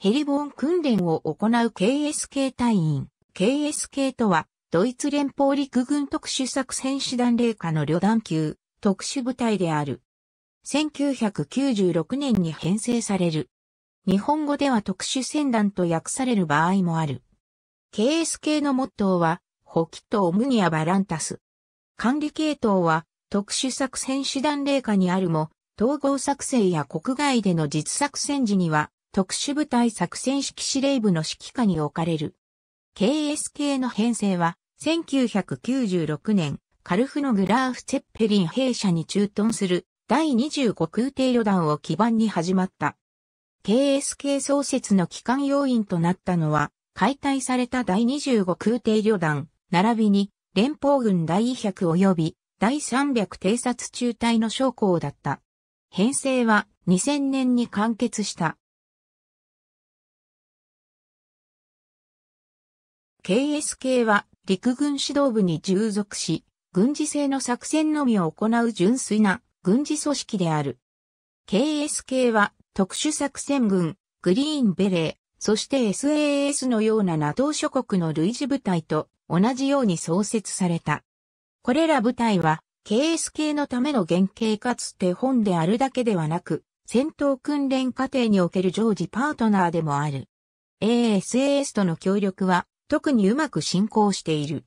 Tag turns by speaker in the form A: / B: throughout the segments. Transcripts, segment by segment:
A: ヘリボーン訓練を行う KSK 隊員。KSK とは、ドイツ連邦陸軍特殊作戦士団霊下の旅団級、特殊部隊である。1996年に編成される。日本語では特殊戦団と訳される場合もある。KSK のモットーは、ホキとオムニアバランタス。管理系統は、特殊作戦士団霊下にあるも、統合作戦や国外での実作戦時には、特殊部隊作戦指揮司令部の指揮下に置かれる。KSK の編成は、1996年、カルフのグラーフ・ツェッペリン兵舎に駐屯する第25空挺旅団を基盤に始まった。KSK 創設の機関要因となったのは、解体された第25空挺旅団、並びに連邦軍第100及び第300偵察中隊の将校だった。編成は2000年に完結した。KSK は陸軍指導部に従属し、軍事性の作戦のみを行う純粋な軍事組織である。KSK は特殊作戦軍、グリーンベレー、そして SAS のような NATO 諸国の類似部隊と同じように創設された。これら部隊は KSK のための原型かつて本であるだけではなく、戦闘訓練過程における常時パートナーでもある。ASAS との協力は特にうまく進行している。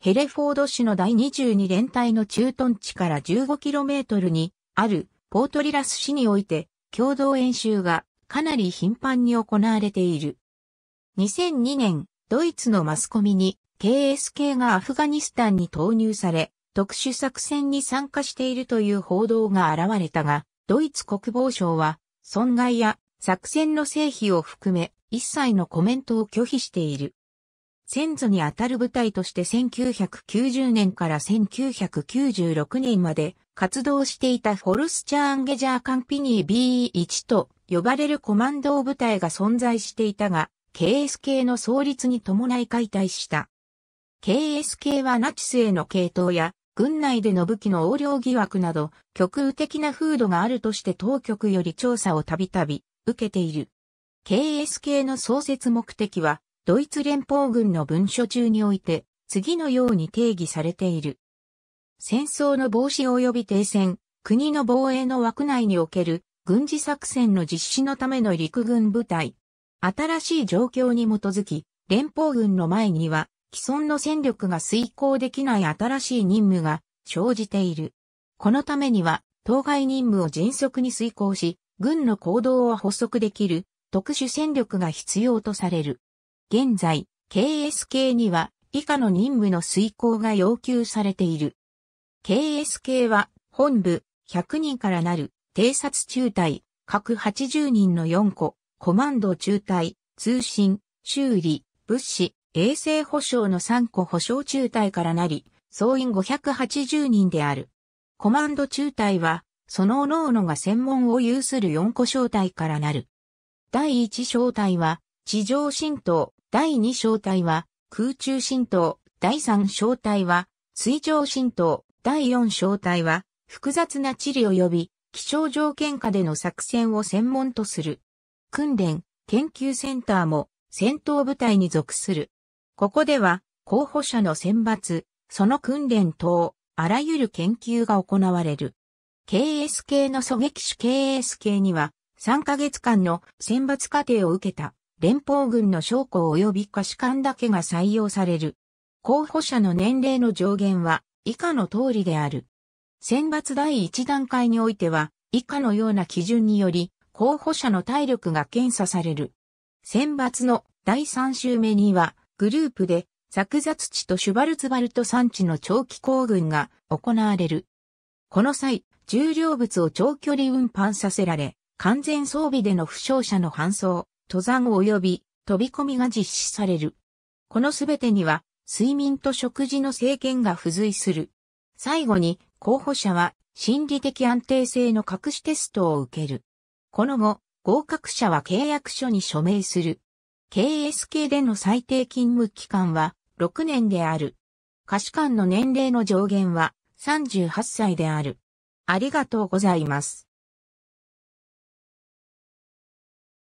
A: ヘレフォード市の第22連隊の駐屯地から 15km にあるポートリラス市において共同演習がかなり頻繁に行われている。2002年、ドイツのマスコミに KSK がアフガニスタンに投入され、特殊作戦に参加しているという報道が現れたが、ドイツ国防省は、損害や作戦の成否を含め、一切のコメントを拒否している。先祖にあたる部隊として1990年から1996年まで活動していたフォルスチャー・ンゲジャー・カンピニー B1 と呼ばれるコマンド部隊が存在していたが、KSK の創立に伴い解体した。KSK はナチスへの系統や、軍内での武器の横領疑惑など、極右的な風土があるとして当局より調査をたびたび受けている。KSK の創設目的は、ドイツ連邦軍の文書中において、次のように定義されている。戦争の防止及び停戦、国の防衛の枠内における軍事作戦の実施のための陸軍部隊。新しい状況に基づき、連邦軍の前には既存の戦力が遂行できない新しい任務が生じている。このためには、当該任務を迅速に遂行し、軍の行動を補足できる特殊戦力が必要とされる。現在、KSK には以下の任務の遂行が要求されている。KSK は本部100人からなる偵察中隊、各80人の4個、コマンド中隊、通信、修理、物資、衛星保障の3個保障中隊からなり、総員580人である。コマンド中隊は、その各々が専門を有する4個小隊からなる。第1小隊は、地上浸透、第2小隊は空中浸透、第3小隊は水上浸透、第4小隊は複雑な地理及び気象条件下での作戦を専門とする。訓練、研究センターも戦闘部隊に属する。ここでは候補者の選抜、その訓練等、あらゆる研究が行われる。KS 系の狙撃手 KS 系には3ヶ月間の選抜過程を受けた連邦軍の将校及び可視官だけが採用される。候補者の年齢の上限は以下の通りである。選抜第1段階においては以下のような基準により候補者の体力が検査される。選抜の第3週目にはグループでザクザツ地とシュバルツバルト山地の長期行軍が行われる。この際、重量物を長距離運搬させられ、完全装備での負傷者の搬送、登山及び飛び込みが実施される。このすべてには、睡眠と食事の制限が付随する。最後に、候補者は心理的安定性の隠しテストを受ける。この後、合格者は契約書に署名する。KSK での最低勤務期間は6年である。可視官の年齢の上限は38歳である。ありがとうございます。